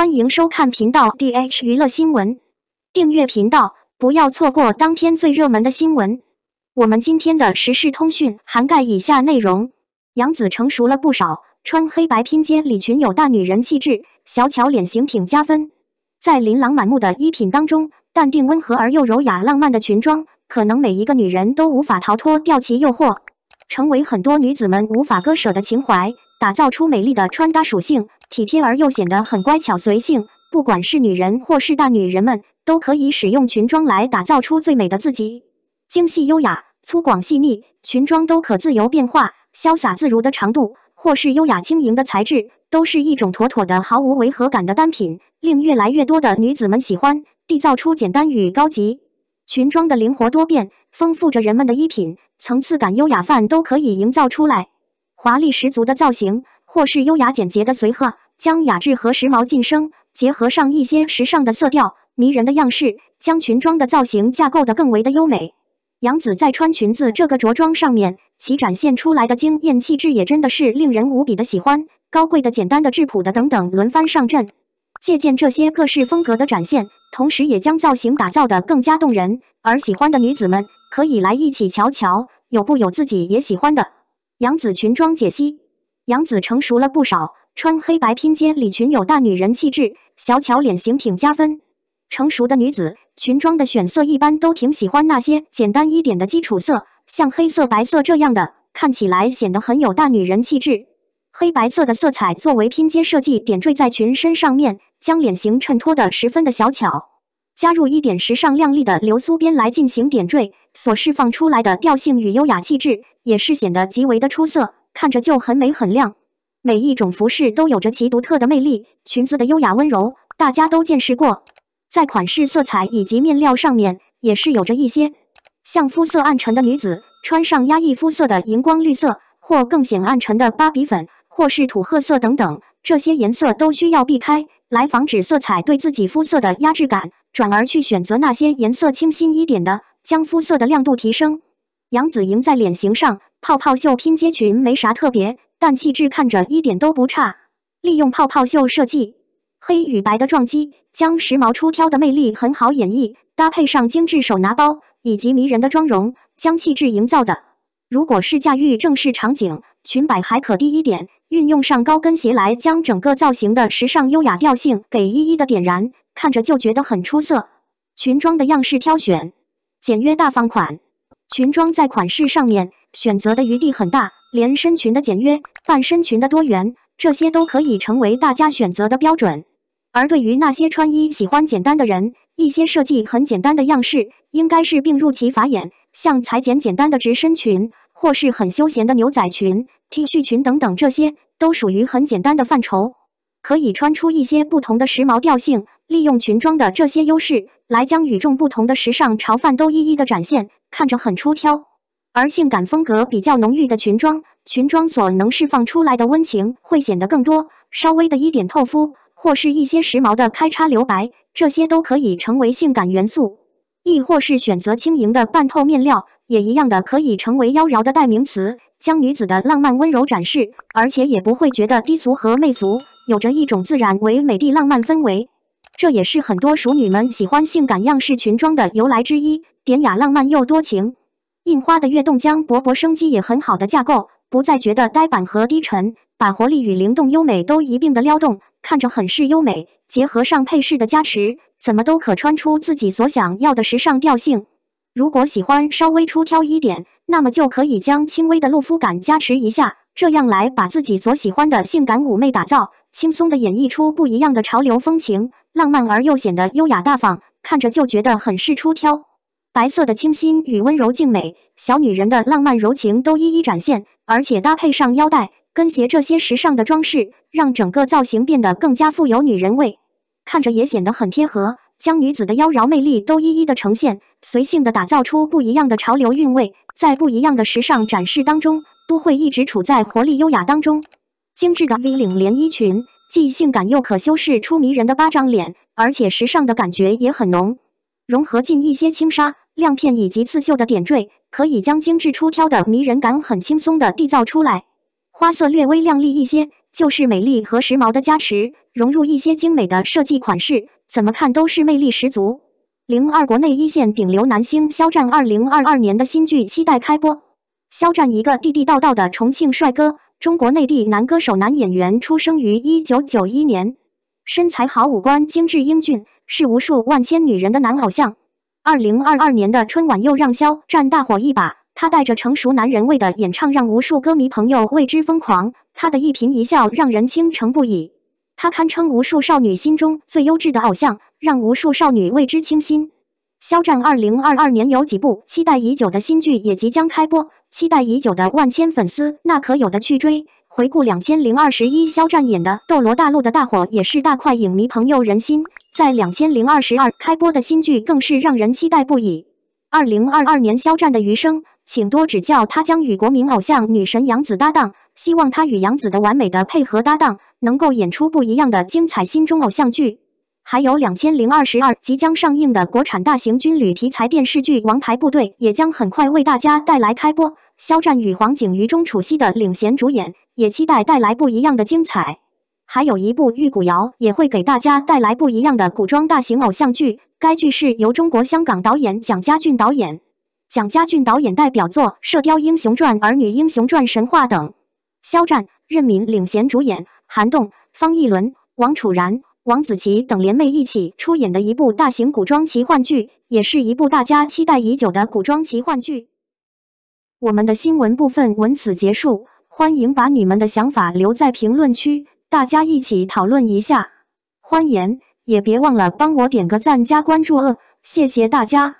欢迎收看频道 D H 娱乐新闻，订阅频道，不要错过当天最热门的新闻。我们今天的时事通讯涵盖以下内容：杨紫成熟了不少，穿黑白拼接礼裙有大女人气质，小巧脸型挺加分。在琳琅满目的衣品当中，淡定温和而又柔雅浪漫的裙装，可能每一个女人都无法逃脱掉其诱惑，成为很多女子们无法割舍的情怀，打造出美丽的穿搭属性。体贴而又显得很乖巧随性，不管是女人或是大女人们，都可以使用裙装来打造出最美的自己。精细优雅、粗犷细腻，裙装都可自由变化。潇洒自如的长度，或是优雅轻盈的材质，都是一种妥妥的毫无违和感的单品，令越来越多的女子们喜欢。缔造出简单与高级，裙装的灵活多变，丰富着人们的衣品，层次感、优雅范都可以营造出来，华丽十足的造型。或是优雅简洁的随和，将雅致和时髦晋升结合上一些时尚的色调、迷人的样式，将裙装的造型架构得更为的优美。杨紫在穿裙子这个着装上面，其展现出来的惊艳气质也真的是令人无比的喜欢。高贵的、简单的、质朴的等等轮番上阵，借鉴这些各式风格的展现，同时也将造型打造得更加动人。而喜欢的女子们可以来一起瞧瞧，有不有自己也喜欢的杨紫裙装解析。杨子成熟了不少，穿黑白拼接礼裙有大女人气质，小巧脸型挺加分。成熟的女子，裙装的选色一般都挺喜欢那些简单一点的基础色，像黑色、白色这样的，看起来显得很有大女人气质。黑白色的色彩作为拼接设计点缀在裙身上面，将脸型衬托的十分的小巧。加入一点时尚靓丽的流苏边来进行点缀，所释放出来的调性与优雅气质也是显得极为的出色。看着就很美很亮，每一种服饰都有着其独特的魅力。裙子的优雅温柔，大家都见识过。在款式、色彩以及面料上面，也是有着一些。像肤色暗沉的女子，穿上压抑肤色的荧光绿色，或更显暗沉的芭比粉，或是土褐色等等，这些颜色都需要避开，来防止色彩对自己肤色的压制感。转而去选择那些颜色清新一点的，将肤色的亮度提升。杨紫莹在脸型上。泡泡袖拼接裙没啥特别，但气质看着一点都不差。利用泡泡袖设计，黑与白的撞击，将时髦出挑的魅力很好演绎。搭配上精致手拿包以及迷人的妆容，将气质营造的。如果是驾驭正式场景，裙摆还可低一点，运用上高跟鞋来将整个造型的时尚优雅调性给一一的点燃，看着就觉得很出色。裙装的样式挑选，简约大方款。裙装在款式上面选择的余地很大，连身裙的简约，半身裙的多元，这些都可以成为大家选择的标准。而对于那些穿衣喜欢简单的人，一些设计很简单的样式应该是并入其法眼，像裁剪简单的直身裙，或是很休闲的牛仔裙、T 恤裙等等，这些都属于很简单的范畴，可以穿出一些不同的时髦调性。利用裙装的这些优势，来将与众不同的时尚潮范都一一的展现，看着很出挑。而性感风格比较浓郁的裙装，裙装所能释放出来的温情会显得更多。稍微的一点透肤，或是一些时髦的开叉留白，这些都可以成为性感元素；亦或是选择轻盈的半透面料，也一样的可以成为妖娆的代名词，将女子的浪漫温柔展示，而且也不会觉得低俗和媚俗，有着一种自然唯美的浪漫氛围。这也是很多熟女们喜欢性感样式裙装的由来之一，典雅浪漫又多情。印花的跃动将勃勃生机也很好的架构，不再觉得呆板和低沉，把活力与灵动优美都一并的撩动，看着很是优美。结合上配饰的加持，怎么都可穿出自己所想要的时尚调性。如果喜欢稍微出挑一点，那么就可以将轻微的露肤感加持一下，这样来把自己所喜欢的性感妩媚打造。轻松的演绎出不一样的潮流风情，浪漫而又显得优雅大方，看着就觉得很是出挑。白色的清新与温柔静美，小女人的浪漫柔情都一一展现，而且搭配上腰带、跟鞋这些时尚的装饰，让整个造型变得更加富有女人味，看着也显得很贴合，将女子的妖娆魅力都一一的呈现，随性的打造出不一样的潮流韵味，在不一样的时尚展示当中，都会一直处在活力优雅当中。精致的 V 领连衣裙，既性感又可修饰出迷人的八张脸，而且时尚的感觉也很浓。融合进一些轻纱、亮片以及刺绣的点缀，可以将精致出挑的迷人感很轻松的缔造出来。花色略微亮丽一些，就是美丽和时髦的加持。融入一些精美的设计款式，怎么看都是魅力十足。零二国内一线顶流男星肖战，二零二二年的新剧期待开播。肖战一个地地道道的重庆帅哥。中国内地男歌手、男演员，出生于一九九一年，身材好，五官精致英俊，是无数万千女人的男偶像。二零二二年的春晚又让肖战大火一把，他带着成熟男人味的演唱让无数歌迷朋友为之疯狂，他的一颦一笑让人倾城不已，他堪称无数少女心中最优质的偶像，让无数少女为之倾心。肖战二零二二年有几部期待已久的新剧也即将开播，期待已久的万千粉丝那可有的去追。回顾两千零二十一，肖战演的《斗罗大陆》的大火也是大快影迷朋友人心。在两千零二十二开播的新剧更是让人期待不已。二零二二年，肖战的余生，请多指教。他将与国民偶像女神杨紫搭档，希望他与杨紫的完美的配合搭档，能够演出不一样的精彩。心中偶像剧。还有两千零二十二即将上映的国产大型军旅题材电视剧《王牌部队》也将很快为大家带来开播，肖战与黄景瑜、钟楚曦的领衔主演，也期待带来不一样的精彩。还有一部《玉骨遥》也会给大家带来不一样的古装大型偶像剧，该剧是由中国香港导演蒋家骏导演，蒋家骏导演代表作《射雕英雄传》《儿女英雄传》《神话》等，肖战、任敏领衔主演，韩栋、方逸伦、王楚然。王子奇等联袂一起出演的一部大型古装奇幻剧，也是一部大家期待已久的古装奇幻剧。我们的新闻部分文此结束，欢迎把你们的想法留在评论区，大家一起讨论一下。欢迎，也别忘了帮我点个赞加关注哦，谢谢大家。